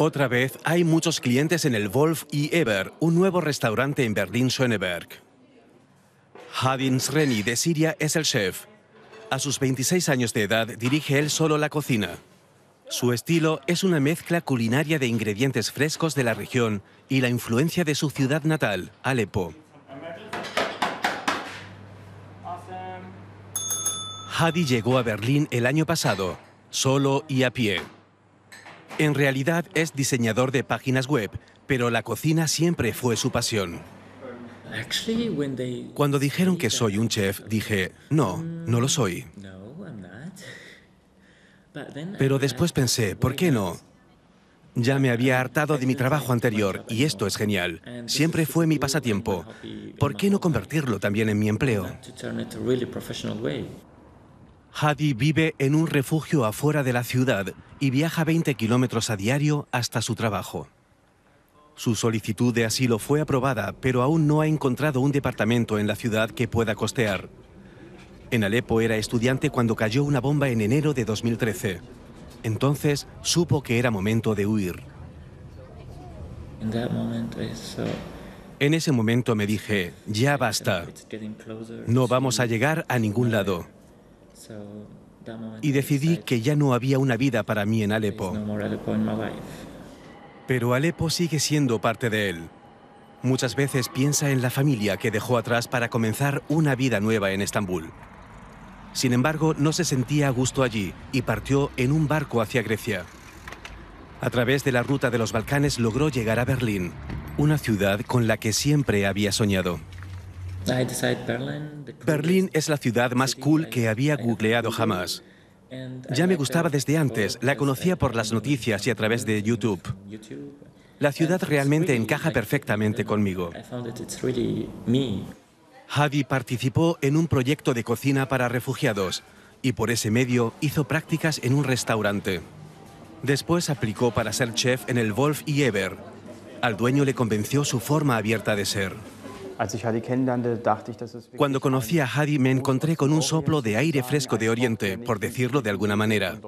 Otra vez hay muchos clientes en el Wolf y Eber, un nuevo restaurante en Berlín-Schöneberg. Hadi Sreni de Siria es el chef. A sus 26 años de edad dirige él solo la cocina. Su estilo es una mezcla culinaria de ingredientes frescos de la región y la influencia de su ciudad natal, Alepo. Hadi llegó a Berlín el año pasado, solo y a pie. En realidad es diseñador de páginas web, pero la cocina siempre fue su pasión. Cuando dijeron que soy un chef, dije, no, no lo soy. Pero después pensé, ¿por qué no? Ya me había hartado de mi trabajo anterior y esto es genial. Siempre fue mi pasatiempo. ¿Por qué no convertirlo también en mi empleo? Hadi vive en un refugio afuera de la ciudad y viaja 20 kilómetros a diario hasta su trabajo. Su solicitud de asilo fue aprobada, pero aún no ha encontrado un departamento en la ciudad que pueda costear. En Alepo era estudiante cuando cayó una bomba en enero de 2013. Entonces supo que era momento de huir. En ese momento me dije, ya basta. No vamos a llegar a ningún lado. Y decidí que ya no había una vida para mí en Alepo. Pero Alepo sigue siendo parte de él. Muchas veces piensa en la familia que dejó atrás para comenzar una vida nueva en Estambul. Sin embargo, no se sentía a gusto allí y partió en un barco hacia Grecia. A través de la ruta de los Balcanes logró llegar a Berlín, una ciudad con la que siempre había soñado. Berlín es la ciudad más cool que había googleado jamás. Ya me gustaba desde antes, la conocía por las noticias y a través de YouTube. La ciudad realmente encaja perfectamente conmigo. Javi participó en un proyecto de cocina para refugiados y por ese medio hizo prácticas en un restaurante. Después aplicó para ser chef en el Wolf y Ever Al dueño le convenció su forma abierta de ser. Cuando conocí a Hadi me encontré con un soplo de aire fresco de Oriente, por decirlo de alguna manera.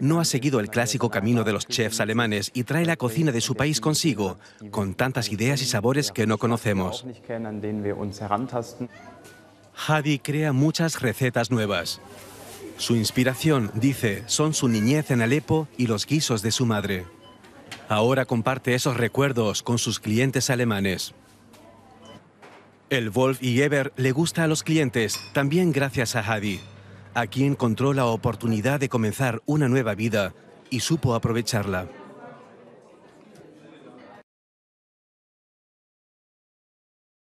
No ha seguido el clásico camino de los chefs alemanes y trae la cocina de su país consigo, con tantas ideas y sabores que no conocemos. Hadi crea muchas recetas nuevas. Su inspiración, dice, son su niñez en Alepo y los guisos de su madre. Ahora comparte esos recuerdos con sus clientes alemanes. El Wolf y Ever le gusta a los clientes, también gracias a Hadi. quien encontró la oportunidad de comenzar una nueva vida y supo aprovecharla.